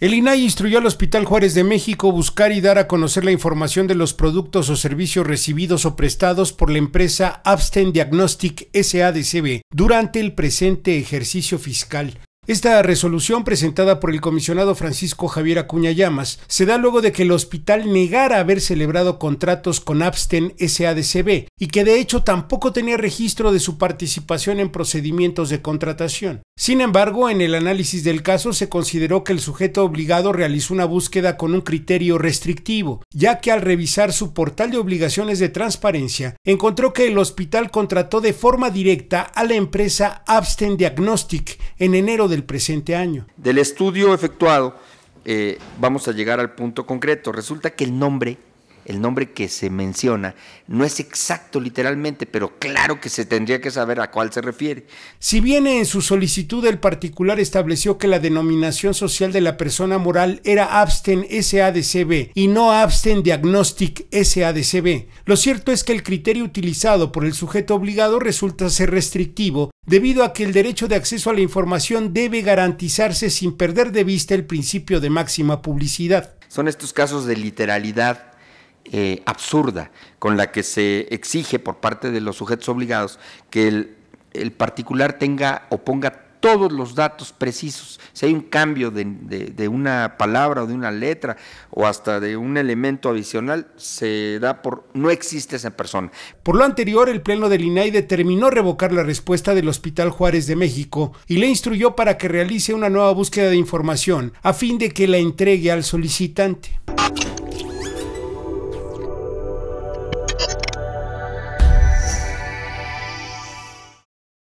El INAI instruyó al Hospital Juárez de México buscar y dar a conocer la información de los productos o servicios recibidos o prestados por la empresa Abstain Diagnostic SADCB durante el presente ejercicio fiscal, esta resolución presentada por el comisionado Francisco Javier Acuña Llamas se da luego de que el hospital negara haber celebrado contratos con Absten SADCB y que de hecho tampoco tenía registro de su participación en procedimientos de contratación. Sin embargo, en el análisis del caso se consideró que el sujeto obligado realizó una búsqueda con un criterio restrictivo, ya que al revisar su portal de obligaciones de transparencia, encontró que el hospital contrató de forma directa a la empresa Absten Diagnostic en enero de del presente año. Del estudio efectuado eh, vamos a llegar al punto concreto. Resulta que el nombre el nombre que se menciona no es exacto literalmente, pero claro que se tendría que saber a cuál se refiere. Si bien en su solicitud el particular estableció que la denominación social de la persona moral era Absten SADCB y no Absten Diagnostic SADCB, lo cierto es que el criterio utilizado por el sujeto obligado resulta ser restrictivo debido a que el derecho de acceso a la información debe garantizarse sin perder de vista el principio de máxima publicidad. Son estos casos de literalidad eh, absurda con la que se exige por parte de los sujetos obligados que el, particular tenga o ponga todos los datos precisos. Si hay un cambio de, de, una palabra o de una letra o hasta de un elemento adicional, se da por no existe esa persona. Por lo anterior, el Pleno del INAI determinó revocar la respuesta del Hospital Juárez de México y le instruyó para que realice una nueva búsqueda de información a fin de que la entregue al solicitante.